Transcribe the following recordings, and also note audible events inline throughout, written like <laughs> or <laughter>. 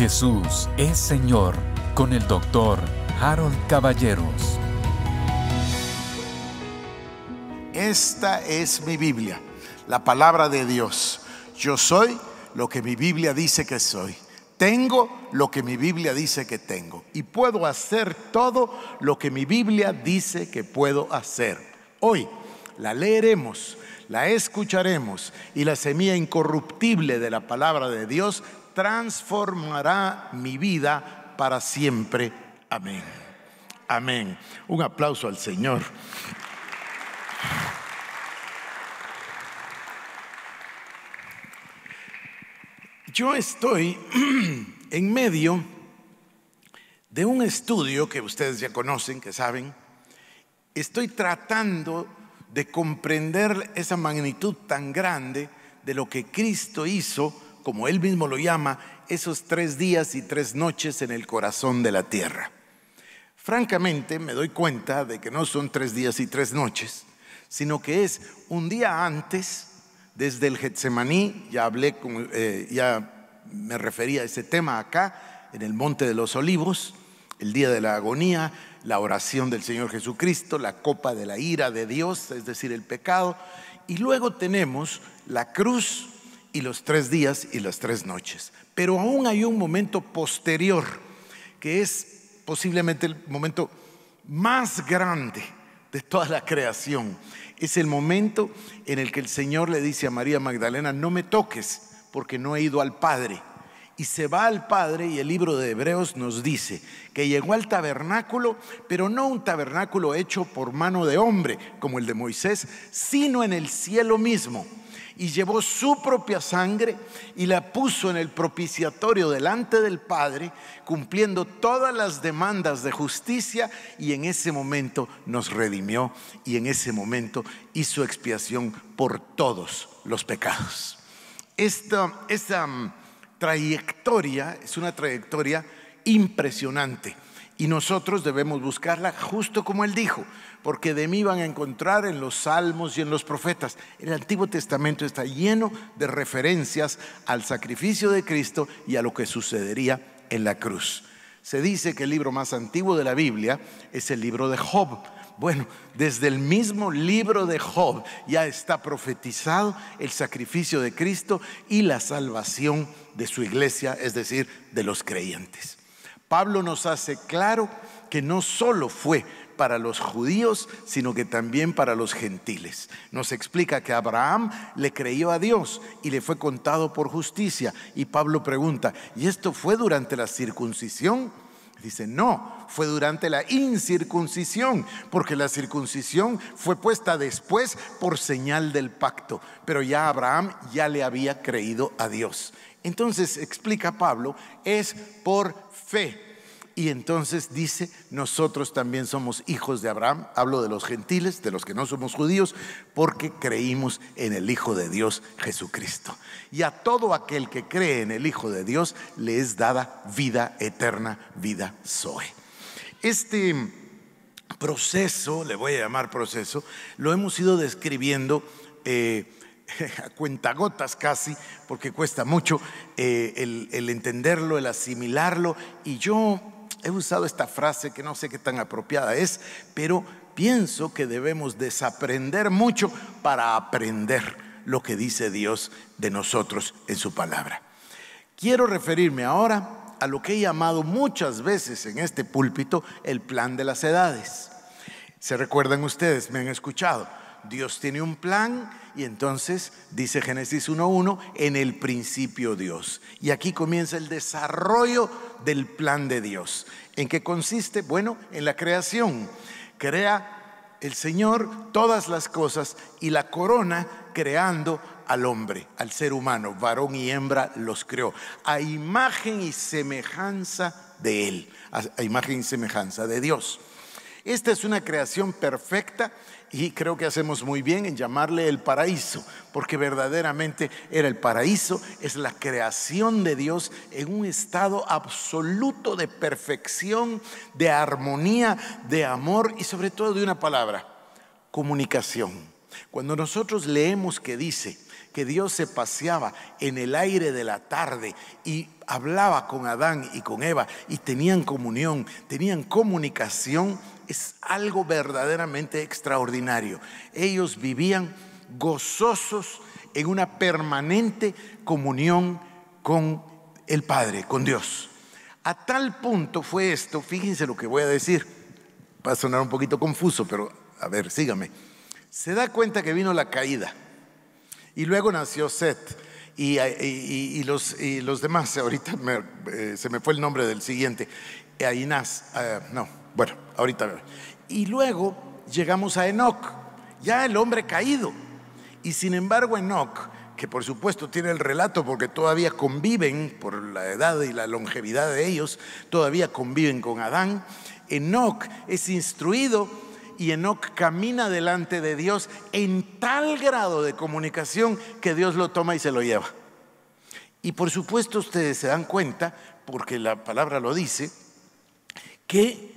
Jesús es Señor con el doctor Harold Caballeros. Esta es mi Biblia, la palabra de Dios. Yo soy lo que mi Biblia dice que soy. Tengo lo que mi Biblia dice que tengo. Y puedo hacer todo lo que mi Biblia dice que puedo hacer. Hoy la leeremos, la escucharemos y la semilla incorruptible de la palabra de Dios transformará mi vida para siempre. Amén. Amén. Un aplauso al Señor. Yo estoy <clears throat> en medio de un estudio que ustedes ya conocen, que saben. Estoy tratando de comprender esa magnitud tan grande de lo que Cristo hizo como él mismo lo llama, esos tres días y tres noches en el corazón de la tierra. Francamente, me doy cuenta de que no son tres días y tres noches, sino que es un día antes, desde el Getsemaní, ya hablé, con, eh, ya me refería a ese tema acá, en el Monte de los Olivos, el día de la agonía, la oración del Señor Jesucristo, la copa de la ira de Dios, es decir, el pecado, y luego tenemos la cruz y los tres días y las tres noches. Pero aún hay un momento posterior, que es posiblemente el momento más grande de toda la creación. Es el momento en el que el Señor le dice a María Magdalena, no me toques porque no he ido al Padre. Y se va al Padre y el libro de Hebreos nos dice que llegó al tabernáculo, pero no un tabernáculo hecho por mano de hombre como el de Moisés, sino en el cielo mismo y llevó su propia sangre y la puso en el propiciatorio delante del Padre, cumpliendo todas las demandas de justicia y en ese momento nos redimió y en ese momento hizo expiación por todos los pecados. Esta, mm, trayectoria es una trayectoria impresionante. Y nosotros debemos buscarla justo como Él dijo, porque de mí van a encontrar en los salmos y en los profetas. El Antiguo Testamento está lleno de referencias al sacrificio de Cristo y a lo que sucedería en la cruz. Se dice que el libro más antiguo de la Biblia es el libro de Job. Bueno, desde el mismo libro de Job ya está profetizado el sacrificio de Cristo y la salvación de su iglesia, es decir, de los creyentes. Pablo nos hace claro que no solo fue para los judíos, sino que también para los gentiles. Nos explica que Abraham le creyó a Dios y le fue contado por justicia. Y Pablo pregunta, ¿y esto fue durante la circuncisión? Dice, no, fue durante la incircuncisión, porque la circuncisión fue puesta después por señal del pacto, pero ya Abraham ya le había creído a Dios. Entonces, explica Pablo, es por fe y entonces dice, nosotros también somos hijos de Abraham, hablo de los gentiles, de los que no somos judíos, porque creímos en el Hijo de Dios Jesucristo. Y a todo aquel que cree en el Hijo de Dios le es dada vida eterna, vida Zoe. Este proceso, le voy a llamar proceso, lo hemos ido describiendo. Eh, <laughs> a cuentagotas casi, porque cuesta mucho eh, el, el entenderlo, el asimilarlo. Y yo he usado esta frase que no sé qué tan apropiada es, pero pienso que debemos desaprender mucho para aprender lo que dice Dios de nosotros en su palabra. Quiero referirme ahora a lo que he llamado muchas veces en este púlpito el plan de las edades. ¿Se recuerdan ustedes? ¿Me han escuchado? Dios tiene un plan y entonces dice Génesis 1.1, en el principio Dios. Y aquí comienza el desarrollo del plan de Dios. ¿En qué consiste? Bueno, en la creación. Crea el Señor todas las cosas y la corona creando al hombre, al ser humano, varón y hembra los creó, a imagen y semejanza de Él, a imagen y semejanza de Dios. Esta es una creación perfecta y creo que hacemos muy bien en llamarle el paraíso, porque verdaderamente era el paraíso, es la creación de Dios en un estado absoluto de perfección, de armonía, de amor y sobre todo de una palabra, comunicación. Cuando nosotros leemos que dice que Dios se paseaba en el aire de la tarde y hablaba con Adán y con Eva y tenían comunión, tenían comunicación, es algo verdaderamente extraordinario. Ellos vivían gozosos en una permanente comunión con el Padre, con Dios. A tal punto fue esto, fíjense lo que voy a decir, va a sonar un poquito confuso, pero a ver, sígame. Se da cuenta que vino la caída y luego nació Seth y, los, los, demás, ahorita eh, se me fue el nombre del siguiente, Ainaz, eh, no, bueno, ahorita. Y luego llegamos a Enoch, ya el hombre caído. Y sin embargo, Enoch, que por supuesto tiene el relato porque todavía conviven, por la edad y la longevidad de ellos, todavía conviven con Adán, Enoch es instruido y Enoch camina delante de Dios en tal grado de comunicación que Dios lo toma y se lo lleva. Y por supuesto ustedes se dan cuenta, porque la palabra lo dice, que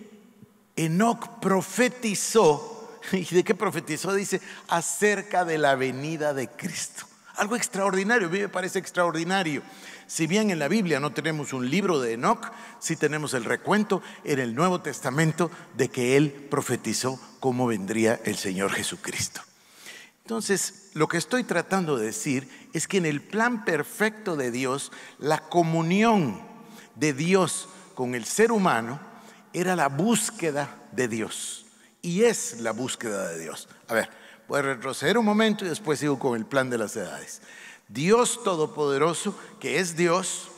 Enoc profetizó, <laughs> ¿y de qué profetizó? Dice, acerca de la venida de Cristo. Algo extraordinario, a mí me parece extraordinario. Si bien en la Biblia no tenemos un libro de Enoch, sí tenemos el recuento en el Nuevo Testamento de que él profetizó cómo vendría el Señor Jesucristo. Entonces, lo que estoy tratando de decir es que en el plan perfecto de Dios, la comunión de Dios con el ser humano era la búsqueda de Dios. Y es la búsqueda de Dios. A ver, voy a retroceder un momento y después sigo con el plan de las edades. Dios Todopoderoso, que es Dios,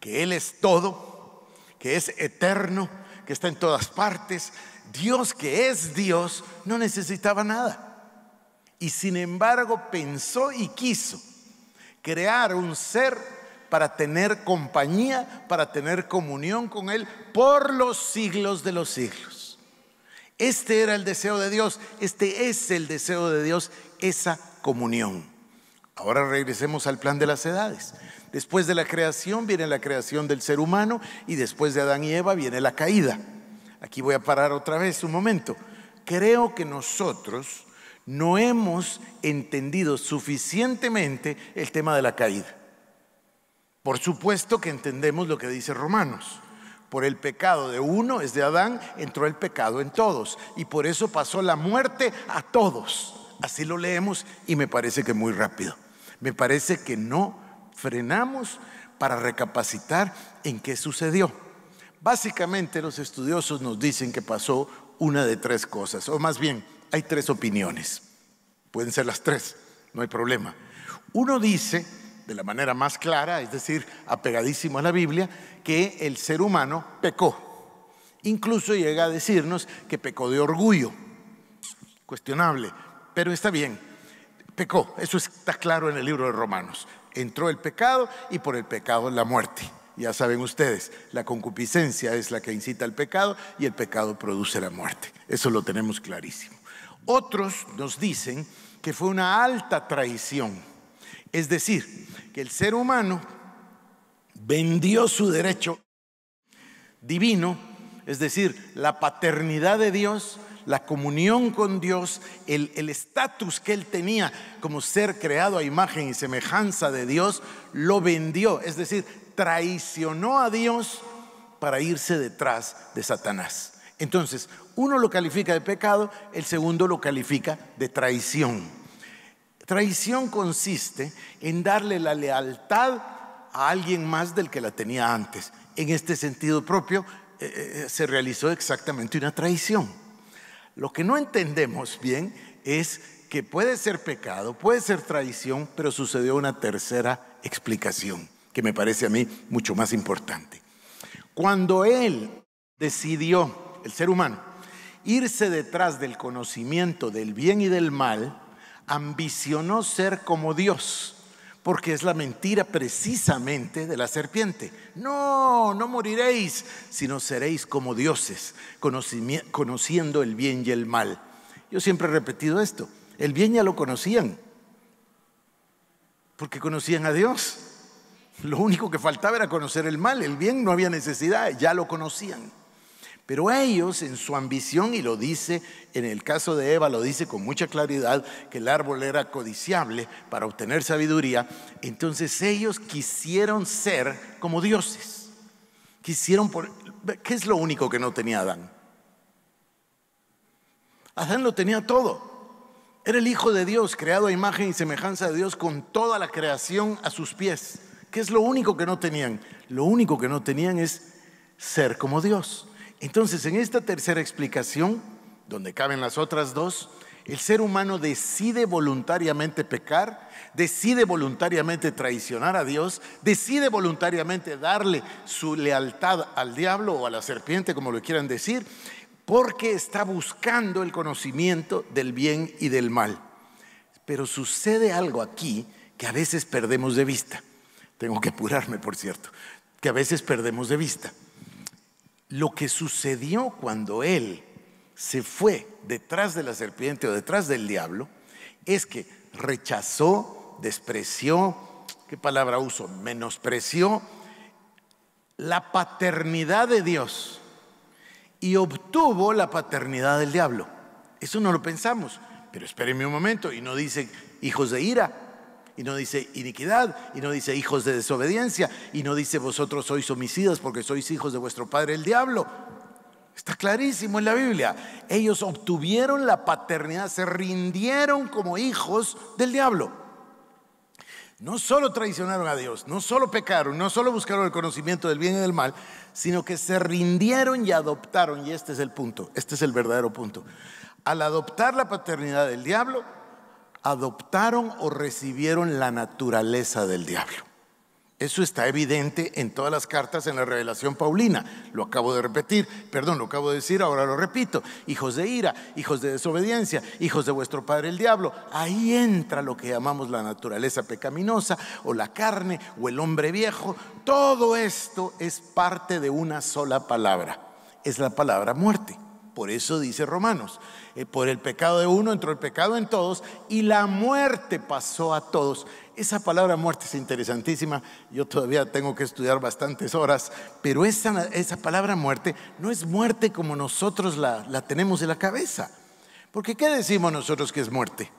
que Él es todo, que es eterno, que está en todas partes. Dios que es Dios no necesitaba nada. Y sin embargo pensó y quiso crear un ser para tener compañía, para tener comunión con Él por los siglos de los siglos. Este era el deseo de Dios, este es el deseo de Dios, esa comunión. Ahora regresemos al plan de las edades. Después de la creación viene la creación del ser humano y después de Adán y Eva viene la caída. Aquí voy a parar otra vez un momento. Creo que nosotros no hemos entendido suficientemente el tema de la caída. Por supuesto que entendemos lo que dice Romanos. Por el pecado de uno, es de Adán, entró el pecado en todos. Y por eso pasó la muerte a todos. Así lo leemos y me parece que muy rápido. Me parece que no frenamos para recapacitar en qué sucedió. Básicamente los estudiosos nos dicen que pasó una de tres cosas, o más bien, hay tres opiniones. Pueden ser las tres, no hay problema. Uno dice de la manera más clara, es decir, apegadísimo a la Biblia, que el ser humano pecó. Incluso llega a decirnos que pecó de orgullo, cuestionable, pero está bien, pecó, eso está claro en el libro de Romanos. Entró el pecado y por el pecado la muerte. Ya saben ustedes, la concupiscencia es la que incita al pecado y el pecado produce la muerte. Eso lo tenemos clarísimo. Otros nos dicen que fue una alta traición es decir, que el ser humano vendió su derecho divino, es decir, la paternidad de Dios, la comunión con Dios, el estatus que él tenía como ser creado a imagen y semejanza de Dios, lo vendió, es decir, traicionó a Dios para irse detrás de Satanás. Entonces, uno lo califica de pecado, el segundo lo califica de traición. Traición consiste en darle la lealtad a alguien más del que la tenía antes. En este sentido propio eh, eh, eh, se realizó exactamente una traición. Lo que no entendemos bien es que puede ser pecado, puede ser traición, pero sucedió una tercera explicación que me parece a mí mucho más importante. Cuando él decidió, el ser humano, irse detrás del conocimiento del bien y del mal, ambicionó ser como Dios, porque es la mentira precisamente de la serpiente. No, no moriréis, sino seréis como dioses, conociendo el bien y el mal. Yo siempre he repetido esto, el bien ya lo conocían, porque conocían a Dios. Lo único que faltaba era conocer el mal, el bien no había necesidad, ya lo conocían. Pero ellos en su ambición, y lo dice en el caso de Eva, lo dice con mucha claridad, que el árbol era codiciable para obtener sabiduría, entonces ellos quisieron ser como dioses. Quisieron, por, ¿qué es lo único que no tenía Adán? Adán lo tenía todo. Era el Hijo de Dios, creado a imagen y semejanza de Dios con toda la creación a sus pies. ¿Qué es lo único que no tenían? Lo único que no tenían es ser como Dios. Entonces, en esta tercera explicación, donde caben las otras dos, el ser humano decide voluntariamente pecar, decide voluntariamente traicionar a Dios, decide voluntariamente darle su lealtad al diablo o a la serpiente, como lo quieran decir, porque está buscando el conocimiento del bien y del mal. Pero sucede algo aquí que a veces perdemos de vista. Tengo que apurarme, por cierto, que a veces perdemos de vista lo que sucedió cuando él se fue detrás de la serpiente o detrás del diablo es que rechazó, despreció, ¿qué palabra uso? Menospreció la paternidad de Dios y obtuvo la paternidad del diablo. Eso no lo pensamos, pero espérenme un momento y no dicen hijos de ira, y no dice iniquidad, y no dice hijos de desobediencia, y no dice vosotros sois homicidas porque sois hijos de vuestro padre el diablo. Está clarísimo en la Biblia. Ellos obtuvieron la paternidad, se rindieron como hijos del diablo. No solo traicionaron a Dios, no solo pecaron, no solo buscaron el conocimiento del bien y del mal, sino que se rindieron y adoptaron, y este es el punto, este es el verdadero punto. Al adoptar la paternidad del diablo, adoptaron o recibieron la naturaleza del diablo. Eso está evidente en todas las cartas en la revelación paulina. Lo acabo de repetir, perdón, lo acabo de decir, ahora lo repito. Hijos de ira, hijos de desobediencia, hijos de vuestro padre el diablo. Ahí entra lo que llamamos la naturaleza pecaminosa o la carne o el hombre viejo. Todo esto es parte de una sola palabra. Es la palabra muerte. Por eso dice Romanos, eh, por el pecado de uno entró el pecado en todos y la muerte pasó a todos. Esa palabra muerte es interesantísima, yo todavía tengo que estudiar bastantes horas, pero esa, palabra muerte no es muerte como nosotros la, la tenemos en la cabeza. Porque ¿qué decimos nosotros que es muerte?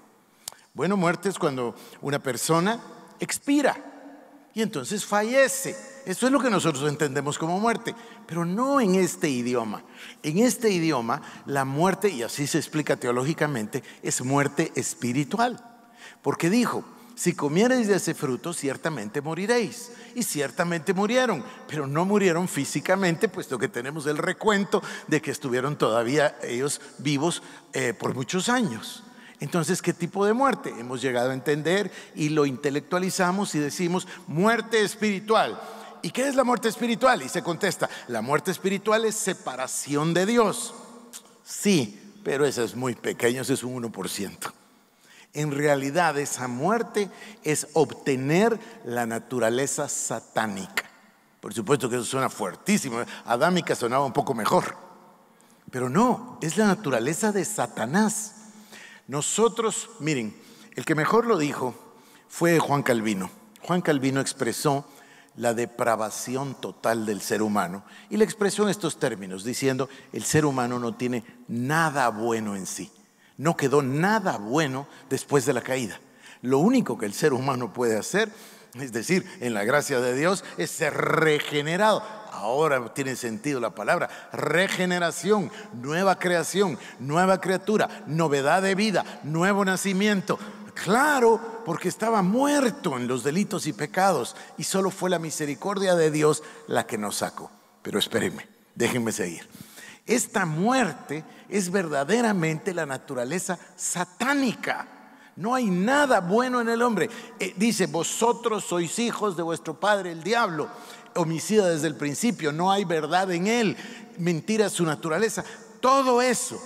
Bueno, muerte es cuando una persona expira y entonces fallece. eso es lo que nosotros entendemos como muerte, pero no en este idioma. En este idioma, la muerte, y así se explica teológicamente, es muerte espiritual. Porque dijo, si comierais de ese fruto, ciertamente moriréis. Y ciertamente murieron, pero no murieron físicamente, puesto que tenemos el recuento de que estuvieron todavía ellos vivos eh, por muchos años. Entonces, ¿qué tipo de muerte? Hemos llegado a entender y lo intelectualizamos y decimos muerte espiritual. ¿Y qué es la muerte espiritual? Y se contesta, la muerte espiritual es separación de Dios. Sí, pero eso es muy pequeño, ese es un 1%. En realidad esa muerte es obtener la naturaleza satánica. Por supuesto que eso suena fuertísimo, adámica sonaba un poco mejor, pero no, es la naturaleza de Satanás. Nosotros, miren, el que mejor lo dijo fue Juan Calvino. Juan Calvino expresó la depravación total del ser humano y la expresó en estos términos, diciendo, el ser humano no tiene nada bueno en sí, no quedó nada bueno después de la caída. Lo único que el ser humano puede hacer, es decir, en la gracia de Dios, es ser regenerado, Ahora tiene sentido la palabra. Regeneración, nueva creación, nueva criatura, novedad de vida, nuevo nacimiento. Claro, porque estaba muerto en los delitos y pecados y solo fue la misericordia de Dios la que nos sacó. Pero espérenme, déjenme seguir. Esta muerte es verdaderamente la naturaleza satánica. No hay nada bueno en el hombre. Eh, dice, vosotros sois hijos de vuestro padre el diablo homicida desde el principio, no hay verdad en él, mentira su naturaleza. Todo eso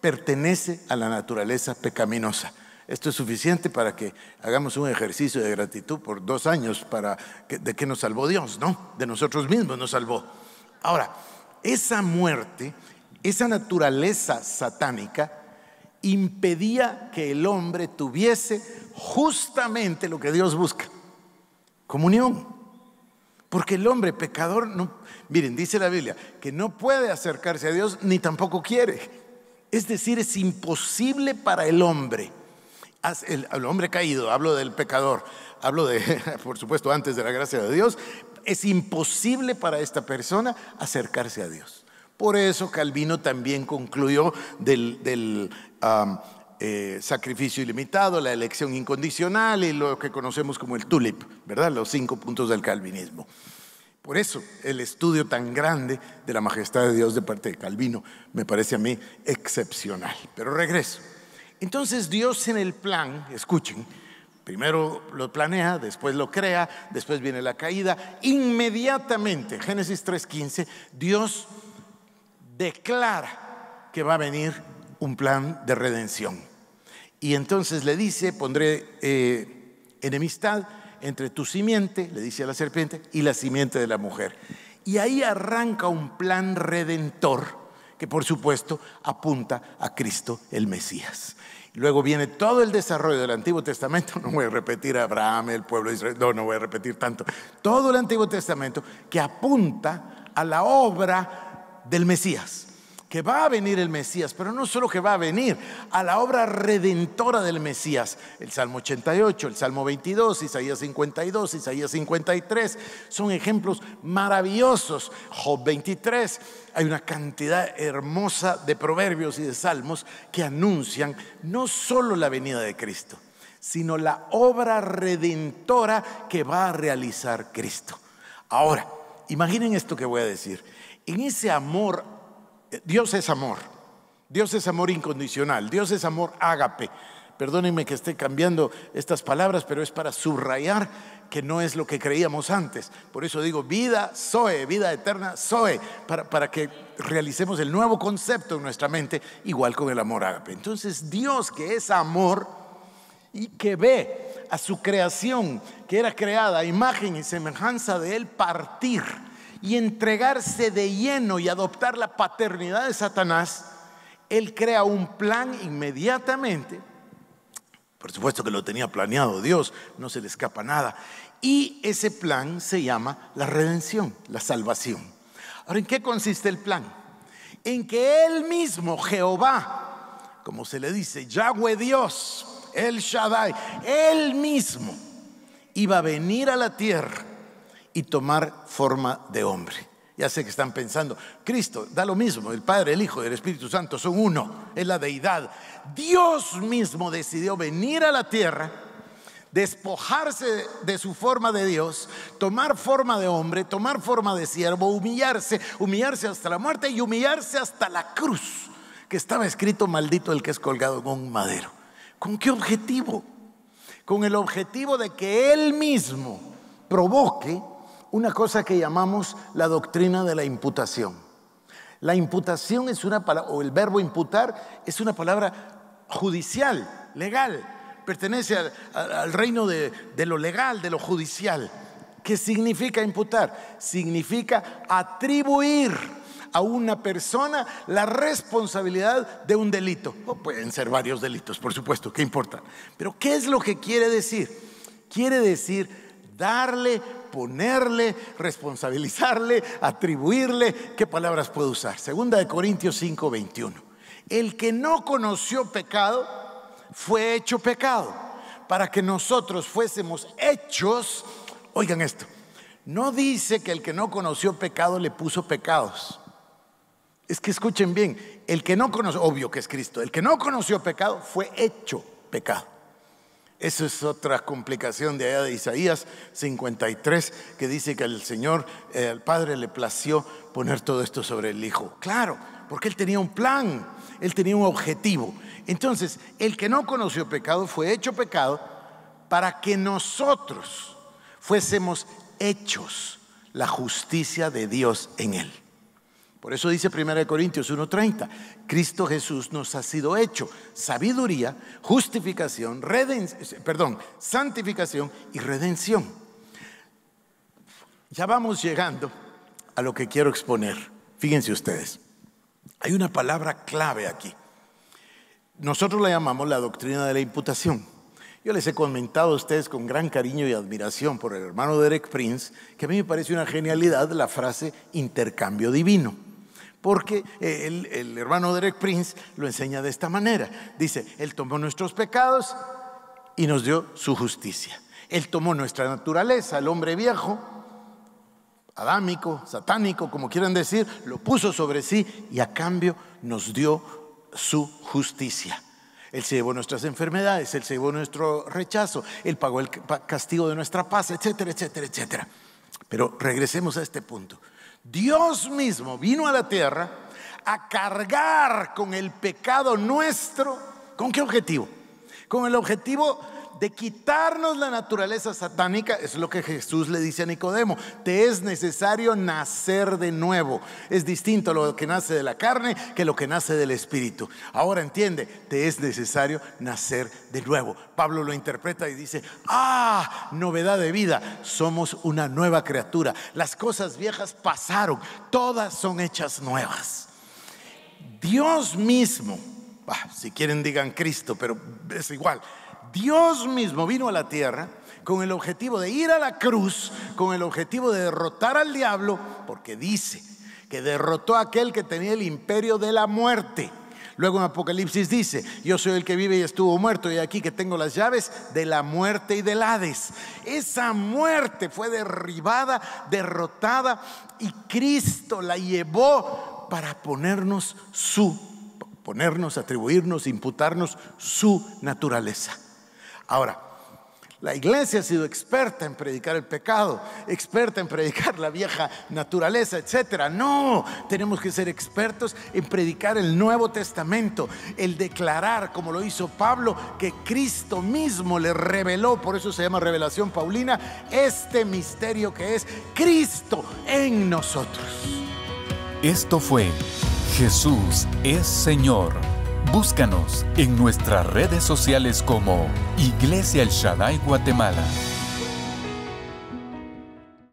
pertenece a la naturaleza pecaminosa. Esto es suficiente para que hagamos un ejercicio de gratitud por dos años para de que nos salvó Dios, ¿no? De nosotros mismos nos salvó. Ahora, esa muerte, esa naturaleza satánica impedía que el hombre tuviese justamente lo que Dios busca, comunión. Porque el hombre pecador, no, miren, dice la Biblia, que no puede acercarse a Dios ni tampoco quiere. Es decir, es imposible para el hombre. El, hombre caído, hablo del pecador, hablo de, <laughs> por supuesto, antes de la gracia de Dios, es imposible para esta persona acercarse a Dios. Por eso Calvino también concluyó del, eh, sacrificio ilimitado, la elección incondicional y lo que conocemos como el tulip, ¿verdad? Los cinco puntos del calvinismo. Por eso el estudio tan grande de la majestad de Dios de parte de Calvino me parece a mí excepcional. Pero regreso. Entonces Dios en el plan, escuchen, primero lo planea, después lo crea, después viene la caída. Inmediatamente, Génesis 3.15, Dios declara que va a venir un plan de redención. Y entonces le dice, pondré eh, enemistad entre tu simiente, le dice a la serpiente, y la simiente de la mujer. Y ahí arranca un plan redentor que por supuesto apunta a Cristo el Mesías. Luego viene todo el desarrollo del Antiguo Testamento, <laughs> no voy a repetir a Abraham, el pueblo de Israel, no, no voy a repetir tanto, todo el Antiguo Testamento que apunta a la obra del Mesías que va a venir el Mesías, pero no solo que va a venir, a la obra redentora del Mesías. El Salmo 88, el Salmo 22, Isaías 52, Isaías 53 son ejemplos maravillosos. Job 23, hay una cantidad hermosa de proverbios y de salmos que anuncian no solo la venida de Cristo, sino la obra redentora que va a realizar Cristo. Ahora, imaginen esto que voy a decir. En ese amor Dios es amor. Dios es amor incondicional. Dios es amor ágape. Perdónenme que esté cambiando estas palabras, pero es para subrayar que no es lo que creíamos antes. Por eso digo, vida Zoe, vida eterna Zoe, para, para que realicemos el nuevo concepto en nuestra mente, igual con el amor ágape. Entonces, Dios que es amor y que ve a su creación, que era creada a imagen y semejanza de Él, partir y entregarse de lleno y adoptar la paternidad de Satanás, él crea un plan inmediatamente. Por supuesto que lo tenía planeado Dios, no se le escapa nada. Y ese plan se llama la redención, la salvación. Ahora, ¿en qué consiste el plan? En que Él mismo, Jehová, como se le dice, Yahweh Dios, El Shaddai, Él mismo iba a venir a la tierra y tomar forma de hombre. Ya sé que están pensando, Cristo da lo mismo, el Padre, el Hijo y el Espíritu Santo son uno, es la deidad. Dios mismo decidió venir a la tierra, despojarse de su forma de Dios, tomar forma de hombre, tomar forma de siervo, humillarse, humillarse hasta la muerte y humillarse hasta la cruz, que estaba escrito maldito el que es colgado con un madero. ¿Con qué objetivo? Con el objetivo de que Él mismo provoque una cosa que llamamos la doctrina de la imputación. La imputación es una palabra, o el verbo imputar es una palabra judicial, legal, pertenece al, reino de, lo legal, de lo judicial. ¿Qué significa imputar? Significa atribuir a una persona la responsabilidad de un delito. pueden ser varios delitos, por supuesto, ¿qué importa? Pero ¿qué es lo que quiere decir? Quiere decir darle, ponerle, responsabilizarle, atribuirle. ¿Qué palabras puedo usar? Segunda de Corintios 5, 21. El que no conoció pecado fue hecho pecado para que nosotros fuésemos hechos. Oigan esto, no dice que el que no conoció pecado le puso pecados. Es que escuchen bien, el que no conoció, obvio que es Cristo, el que no conoció pecado fue hecho pecado. Eso es otra complicación de allá de Isaías 53, que dice que el Señor, eh, el Padre, le plació poner todo esto sobre el Hijo. Claro, porque Él tenía un plan, Él tenía un objetivo. Entonces, el que no conoció pecado fue hecho pecado para que nosotros fuésemos hechos la justicia de Dios en Él. Por eso dice 1 Corintios 1:30, Cristo Jesús nos ha sido hecho sabiduría, justificación, eh, perdón, santificación y redención. Ya vamos llegando a lo que quiero exponer. Fíjense ustedes, hay una palabra clave aquí. Nosotros la llamamos la doctrina de la imputación. Yo les he comentado a ustedes con gran cariño y admiración por el hermano Derek Prince, que a mí me parece una genialidad la frase intercambio divino porque eh, el, hermano Derek Prince lo enseña de esta manera. Dice, Él tomó nuestros pecados y nos dio su justicia. Él tomó nuestra naturaleza, el hombre viejo, adámico, satánico, como quieran decir, lo puso sobre sí y a cambio nos dio su justicia. Él se llevó nuestras enfermedades, Él se llevó nuestro rechazo, Él pagó el castigo de nuestra paz, etcétera, etcétera, etcétera. Pero regresemos a este punto. Dios mismo vino a la tierra a cargar con el pecado nuestro. ¿Con qué objetivo? Con el objetivo de quitarnos la naturaleza satánica, es lo que Jesús le dice a Nicodemo, te es necesario nacer de nuevo. Es distinto lo que nace de la carne que lo que nace del espíritu. Ahora entiende, te es necesario nacer de nuevo. Pablo lo interpreta y dice, ah, novedad de vida, somos una nueva criatura. Las cosas viejas pasaron, todas son hechas nuevas. Dios mismo, ah, si quieren digan Cristo, pero es igual Dios mismo vino a la tierra con el objetivo de ir a la cruz, con el objetivo de derrotar al diablo, porque dice que derrotó a aquel que tenía el imperio de la muerte. Luego en Apocalipsis dice, yo soy el que vive y estuvo muerto y aquí que tengo las llaves de la muerte y del Hades. Esa muerte fue derribada, derrotada y Cristo la llevó para ponernos su, ponernos, atribuirnos, imputarnos su naturaleza. Ahora, la iglesia ha sido experta en predicar el pecado, experta en predicar la vieja naturaleza, etc. No, tenemos que ser expertos en predicar el Nuevo Testamento, el declarar, como lo hizo Pablo, que Cristo mismo le reveló, por eso se llama revelación Paulina, este misterio que es Cristo en nosotros. Esto fue Jesús es Señor Búscanos en nuestras redes sociales como Iglesia El Shaddai Guatemala.